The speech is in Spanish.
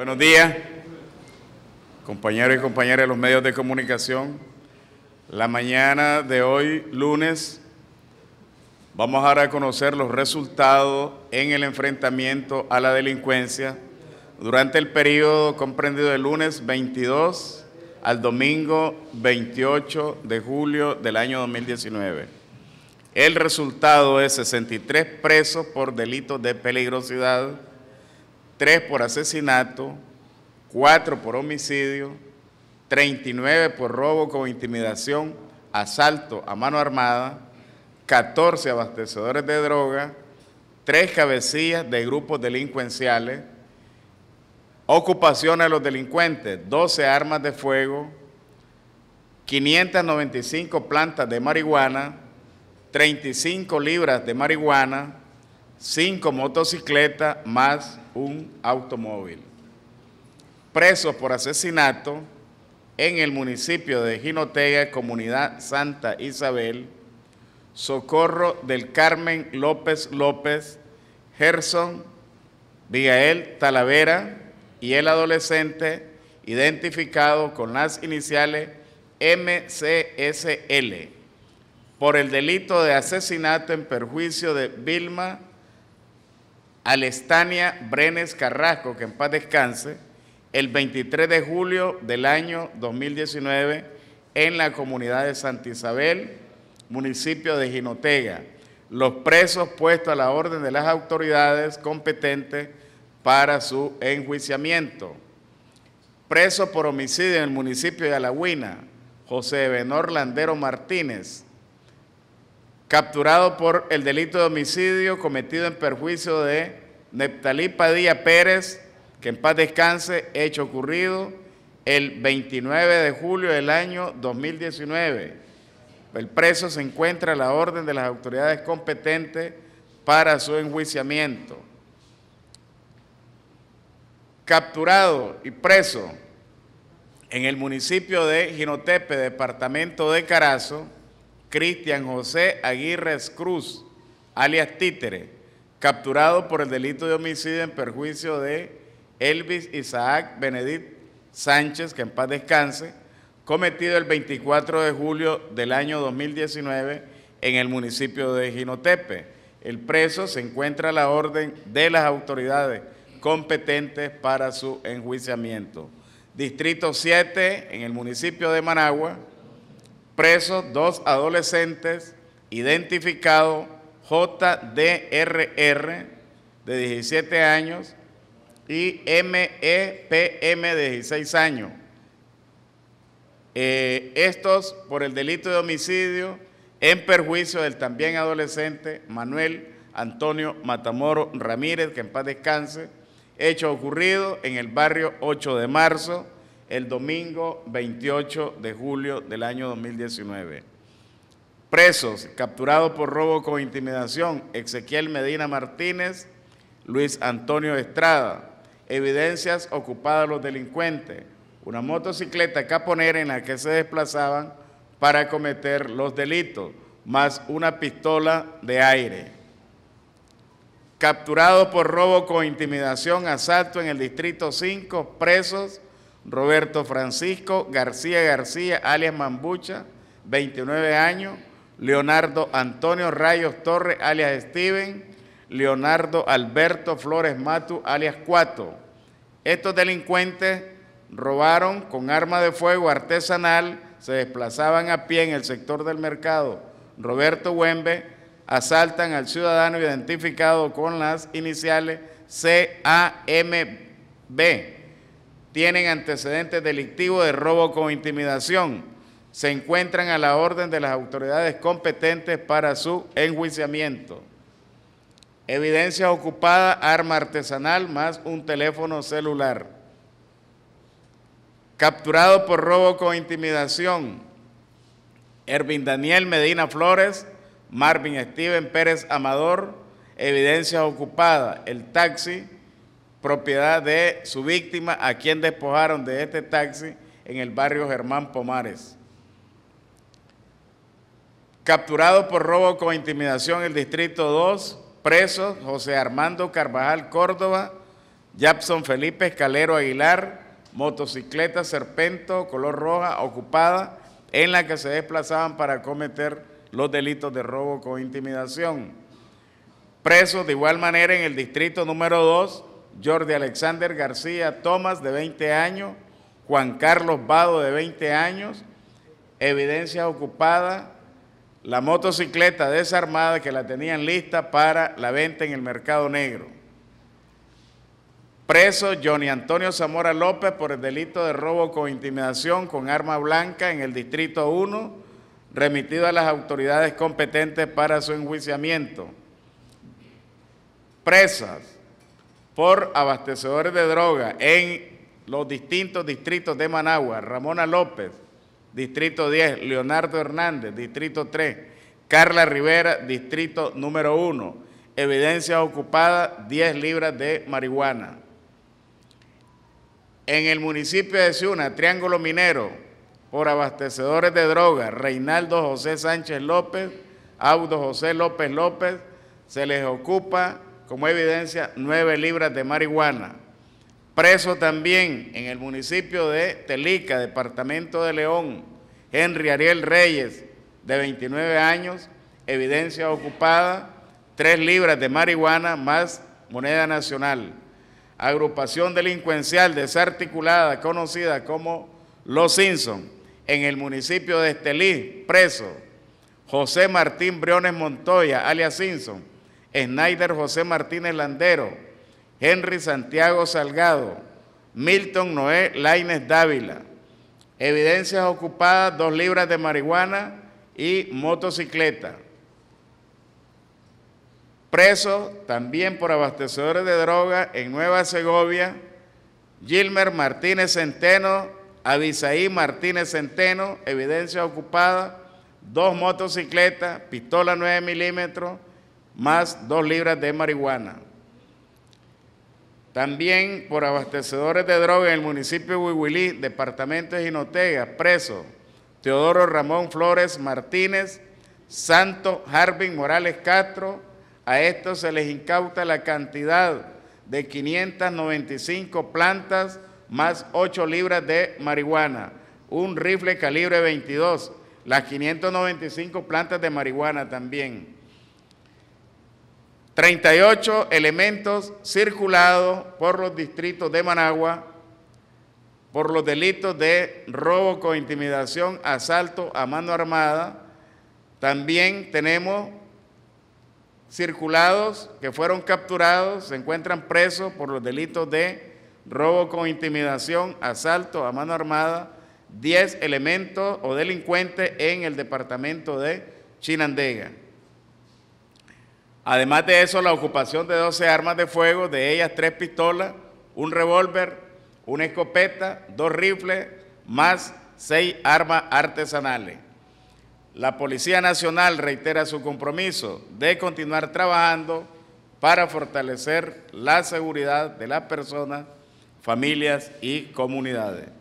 Buenos días, compañeros y compañeras de los medios de comunicación. La mañana de hoy, lunes, vamos a a conocer los resultados en el enfrentamiento a la delincuencia durante el periodo comprendido del lunes 22 al domingo 28 de julio del año 2019. El resultado es 63 presos por delitos de peligrosidad, 3 por asesinato, 4 por homicidio, 39 por robo con intimidación, asalto a mano armada, 14 abastecedores de droga, 3 cabecillas de grupos delincuenciales, ocupación a los delincuentes, 12 armas de fuego, 595 plantas de marihuana, 35 libras de marihuana, cinco motocicletas más un automóvil. Presos por asesinato en el municipio de Jinotega, Comunidad Santa Isabel, Socorro del Carmen López López, Gerson, Vigael Talavera y el adolescente identificado con las iniciales MCSL por el delito de asesinato en perjuicio de Vilma Alestania Brenes Carrasco, que en paz descanse, el 23 de julio del año 2019 en la comunidad de Santa Isabel, municipio de Ginotega. Los presos puestos a la orden de las autoridades competentes para su enjuiciamiento. Preso por homicidio en el municipio de Alagüina, José Benor Landero Martínez, capturado por el delito de homicidio cometido en perjuicio de Neptalí Padilla Pérez, que en paz descanse, hecho ocurrido el 29 de julio del año 2019. El preso se encuentra a la orden de las autoridades competentes para su enjuiciamiento. Capturado y preso en el municipio de Ginotepe, departamento de Carazo, Cristian José Aguirre Cruz, alias Títere, capturado por el delito de homicidio en perjuicio de Elvis Isaac Benedict Sánchez, que en paz descanse, cometido el 24 de julio del año 2019 en el municipio de Ginotepe. El preso se encuentra a la orden de las autoridades competentes para su enjuiciamiento. Distrito 7, en el municipio de Managua, presos dos adolescentes identificados JDRR de 17 años y MEPM e de 16 años. Eh, estos por el delito de homicidio en perjuicio del también adolescente Manuel Antonio Matamoro Ramírez, que en paz descanse, hecho ocurrido en el barrio 8 de marzo el domingo 28 de julio del año 2019. Presos, capturados por robo con intimidación, Ezequiel Medina Martínez, Luis Antonio Estrada. Evidencias ocupadas los delincuentes, una motocicleta caponera en la que se desplazaban para cometer los delitos, más una pistola de aire. Capturados por robo con intimidación, asalto en el Distrito 5, presos Roberto Francisco García García, alias Mambucha, 29 años. Leonardo Antonio Rayos Torres, alias Steven. Leonardo Alberto Flores Matu, alias Cuato. Estos delincuentes robaron con arma de fuego artesanal, se desplazaban a pie en el sector del mercado Roberto Huembe, asaltan al ciudadano identificado con las iniciales CAMB tienen antecedentes delictivos de robo con intimidación, se encuentran a la orden de las autoridades competentes para su enjuiciamiento. Evidencia ocupada, arma artesanal más un teléfono celular. Capturado por robo con intimidación, Ervin Daniel Medina Flores, Marvin Steven Pérez Amador, evidencia ocupada, el taxi, propiedad de su víctima, a quien despojaron de este taxi en el barrio Germán Pomares. Capturado por robo con intimidación en el Distrito 2, presos José Armando Carvajal Córdoba, Japson Felipe Escalero Aguilar, motocicleta Serpento color roja ocupada en la que se desplazaban para cometer los delitos de robo con intimidación. Presos de igual manera en el distrito número 2, Jordi Alexander García Tomás, de 20 años, Juan Carlos Vado, de 20 años, evidencia ocupada, la motocicleta desarmada que la tenían lista para la venta en el mercado negro. Preso Johnny Antonio Zamora López por el delito de robo con intimidación con arma blanca en el Distrito 1, remitido a las autoridades competentes para su enjuiciamiento. Presas por abastecedores de droga en los distintos distritos de Managua, Ramona López, distrito 10, Leonardo Hernández, distrito 3, Carla Rivera, distrito número 1, evidencia ocupada 10 libras de marihuana. En el municipio de Ciuna, Triángulo Minero, por abastecedores de droga, Reinaldo José Sánchez López, Audo José López López, se les ocupa como evidencia nueve libras de marihuana. Preso también en el municipio de Telica, departamento de León, Henry Ariel Reyes, de 29 años, evidencia ocupada, tres libras de marihuana más moneda nacional. Agrupación delincuencial desarticulada conocida como Los Simpson, en el municipio de Estelí, preso. José Martín Briones Montoya, alias Simpson, Snyder José Martínez Landero, Henry Santiago Salgado, Milton Noé Laines Dávila. Evidencias ocupadas, dos libras de marihuana y motocicleta. Preso también por abastecedores de droga en Nueva Segovia, Gilmer Martínez Centeno, Abisaí Martínez Centeno, evidencia ocupada, dos motocicletas, pistola 9 milímetros, más dos libras de marihuana. También por abastecedores de droga en el municipio de Huihuilí, departamento de Jinotega, preso Teodoro Ramón Flores Martínez, Santo Jarvin Morales Castro. A estos se les incauta la cantidad de 595 plantas más ocho libras de marihuana, un rifle calibre 22, las 595 plantas de marihuana también 38 elementos circulados por los distritos de Managua por los delitos de robo con intimidación, asalto a mano armada. También tenemos circulados que fueron capturados, se encuentran presos por los delitos de robo con intimidación, asalto a mano armada, 10 elementos o delincuentes en el departamento de Chinandega. Además de eso, la ocupación de 12 armas de fuego, de ellas tres pistolas, un revólver, una escopeta, dos rifles, más seis armas artesanales. La Policía Nacional reitera su compromiso de continuar trabajando para fortalecer la seguridad de las personas, familias y comunidades.